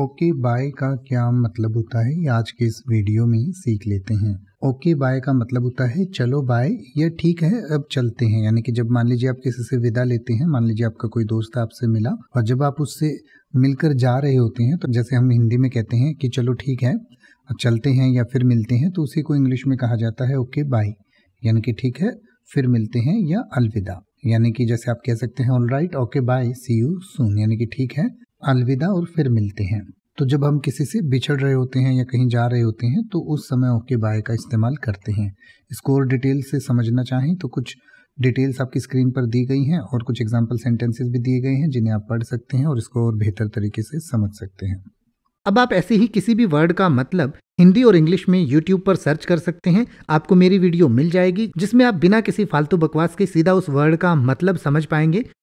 okay bye का क्या मतलब होता है ये आज के इस वीडियो में सीख लेते हैं ओके बाय का मतलब होता है चलो बाय या ठीक है अब चलते हैं यानी कि जब मान लीजिए आप किसी से विदा लेते हैं मान लीजिए आपका कोई दोस्त आपसे मिला और जब आप उससे मिलकर जा रहे होते हैं तो जैसे हम हिंदी में कहते हैं कि चलो ठीक है चलते हैं या फिर मिलते हैं तो उसी को इंग्लिश में कहा जाता है ओके बाय यानी कि ठीक है फिर मिलते हैं या अलविदा यानी कि जैसे आप कह सकते हैं all right okay bye see you soon यानी कि ठीक है अलविदा और फिर मिलते हैं तो जब हम किसी से बिछड़ रहे होते हैं या कहीं जा रहे होते हैं तो उस समय ओके बाय का इस्तेमाल करते हैं इसको और डिटेल से समझना चाहें तो कुछ डिटेल्स आपकी स्क्रीन पर दी गई हैं और कुछ एग्जाम्पल सेंटेंसेस भी दिए गए हैं जिन्हें आप पढ़ सकते हैं और इसको और बेहतर तरीके से समझ सकते हैं अब आप ऐसे ही किसी भी वर्ड का मतलब हिंदी और इंग्लिश में यूट्यूब पर सर्च कर सकते हैं आपको मेरी वीडियो मिल जाएगी जिसमें आप बिना किसी फालतू बकवास के सीधा उस वर्ड का मतलब समझ पाएंगे